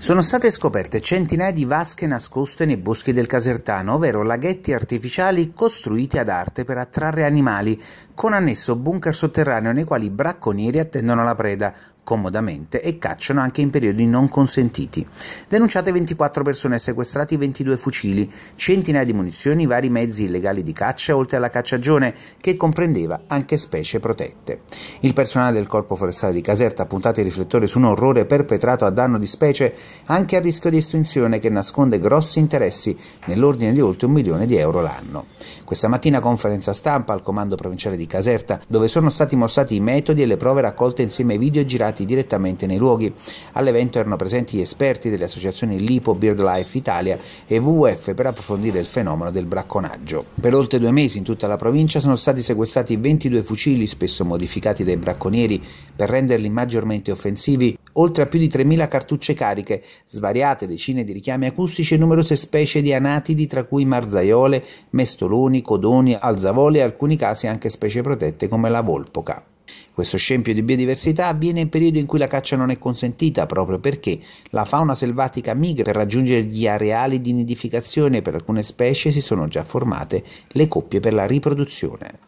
Sono state scoperte centinaia di vasche nascoste nei boschi del Casertano, ovvero laghetti artificiali costruiti ad arte per attrarre animali, con annesso bunker sotterraneo nei quali i bracconieri attendono la preda, comodamente e cacciano anche in periodi non consentiti. Denunciate 24 persone, sequestrati 22 fucili, centinaia di munizioni, vari mezzi illegali di caccia, oltre alla cacciagione che comprendeva anche specie protette. Il personale del Corpo Forestale di Caserta ha puntato il riflettore su un orrore perpetrato a danno di specie anche a rischio di estinzione che nasconde grossi interessi nell'ordine di oltre un milione di euro l'anno. Questa mattina conferenza stampa al Comando Provinciale di Caserta, dove sono stati mostrati i metodi e le prove raccolte insieme ai video girati inviati direttamente nei luoghi. All'evento erano presenti gli esperti delle associazioni Lipo BirdLife Italia e WWF per approfondire il fenomeno del bracconaggio. Per oltre due mesi in tutta la provincia sono stati sequestrati 22 fucili, spesso modificati dai bracconieri per renderli maggiormente offensivi, oltre a più di 3.000 cartucce cariche, svariate decine di richiami acustici e numerose specie di anatidi, tra cui marzaiole, mestoloni, codoni, alzavoli e alcuni casi anche specie protette come la volpoca. Questo scempio di biodiversità avviene in periodo in cui la caccia non è consentita, proprio perché la fauna selvatica migra per raggiungere gli areali di nidificazione e per alcune specie si sono già formate le coppie per la riproduzione.